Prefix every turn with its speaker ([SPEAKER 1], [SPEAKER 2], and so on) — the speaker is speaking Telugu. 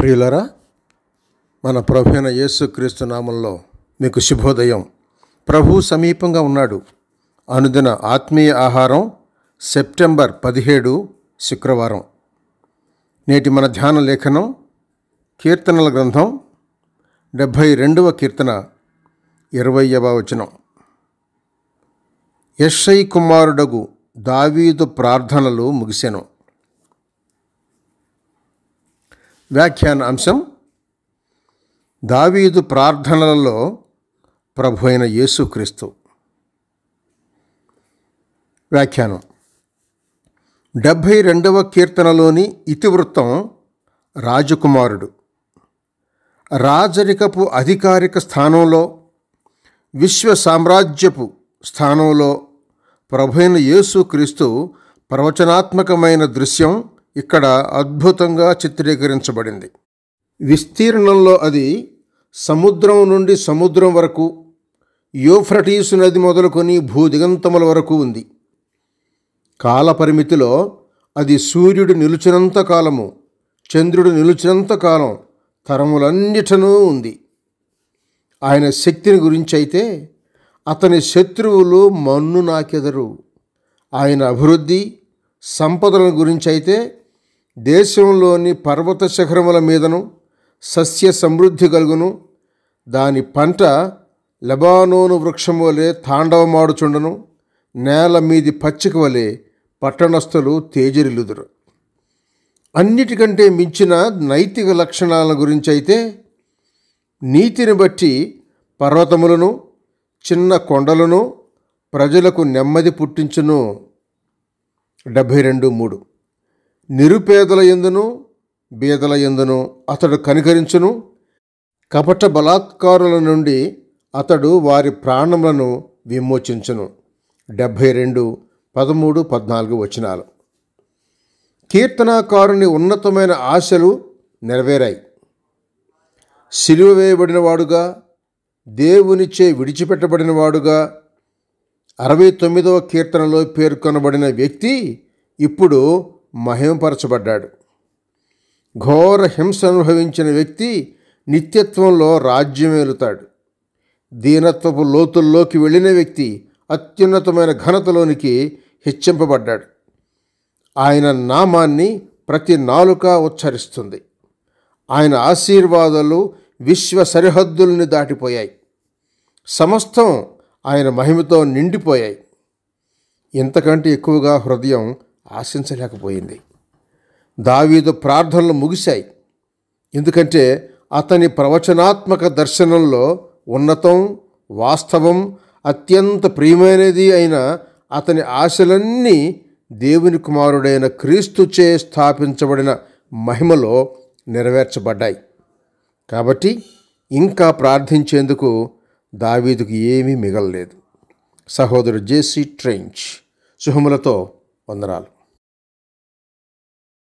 [SPEAKER 1] ప్రియులరా మన యేసు యేసుక్రీస్తు నామంలో మీకు శుభోదయం ప్రభు సమీపంగా ఉన్నాడు అనుదిన ఆత్మీయ ఆహారం సెప్టెంబర్ పదిహేడు శుక్రవారం నేటి మన ధ్యాన లేఖనం కీర్తనల గ్రంథం డెబ్భై రెండవ కీర్తన ఇరవయవ వచనం యశ్ఐ కుమారుడగు దావీదు ప్రార్థనలు ముగిసెను వ్యాఖ్యాన అంశం దావీదు ప్రార్థనలలో ప్రభు అయిన యేసుక్రీస్తు వ్యాఖ్యానం డెబ్భై రెండవ కీర్తనలోని ఇతివృత్తం రాజకుమారుడు రాజరికపు అధికారిక స్థానంలో విశ్వ సామ్రాజ్యపు స్థానంలో అయిన యేసుక్రీస్తు ప్రవచనాత్మకమైన దృశ్యం ఇక్కడ అద్భుతంగా చిత్రీకరించబడింది విస్తీర్ణంలో అది సముద్రం నుండి సముద్రం వరకు యోఫ్రటీస్ నది మొదలుకొని భూదిగంతముల వరకు ఉంది కాలపరిమితిలో అది సూర్యుడు నిలుచినంత కాలము చంద్రుడు నిలుచినంత కాలం తరములన్నిటనూ ఉంది ఆయన శక్తిని గురించి అయితే అతని శత్రువులు మన్ను నాకెదరు ఆయన అభివృద్ధి సంపదలను గురించి అయితే దేశంలోని పర్వత శిఖరముల మీదను సస్య సమృద్ధి కలుగును దాని పంట లెబానోను వృక్షం వలె తాండవమాడుచుండను నేల మీది పచ్చిక వలె పట్టణస్థులు తేజరిలుదురు అన్నిటికంటే మించిన నైతిక లక్షణాల గురించి అయితే నీతిని బట్టి పర్వతములను చిన్న కొండలను ప్రజలకు నెమ్మది పుట్టించును డెబ్భై రెండు మూడు నిరుపేదల ఎందును బీదల ఎందును అతడు కనికరించును కపట బలాత్కారుల నుండి అతడు వారి ప్రాణములను విమోచించును డెబ్భై రెండు పదమూడు పద్నాలుగు వచనాలు కీర్తనాకారుని ఉన్నతమైన ఆశలు నెరవేరాయి సిలువ వేయబడినవాడుగా దేవునిచే విడిచిపెట్టబడినవాడుగా అరవై తొమ్మిదవ కీర్తనలో పేర్కొనబడిన వ్యక్తి ఇప్పుడు మహిమపరచబడ్డాడు ఘోర హింస అనుభవించిన వ్యక్తి నిత్యత్వంలో రాజ్యమేలుతాడు దీనత్వపు లోతుల్లోకి వెళ్ళిన వ్యక్తి అత్యున్నతమైన ఘనతలోనికి హెచ్చింపబడ్డాడు ఆయన నామాన్ని ప్రతి నాలుక ఉచ్చరిస్తుంది ఆయన ఆశీర్వాదాలు విశ్వ సరిహద్దుల్ని దాటిపోయాయి సమస్తం ఆయన మహిమతో నిండిపోయాయి ఇంతకంటే ఎక్కువగా హృదయం ఆశించలేకపోయింది దావీదు ప్రార్థనలు ముగిశాయి ఎందుకంటే అతని ప్రవచనాత్మక దర్శనంలో ఉన్నతం వాస్తవం అత్యంత ప్రియమైనది అయిన అతని ఆశలన్నీ దేవుని కుమారుడైన క్రీస్తుచే స్థాపించబడిన మహిమలో నెరవేర్చబడ్డాయి కాబట్టి ఇంకా ప్రార్థించేందుకు దావీదుకు ఏమీ మిగలలేదు సహోదరు జేసీ ట్రెంచ్ శుభములతో వందనాలు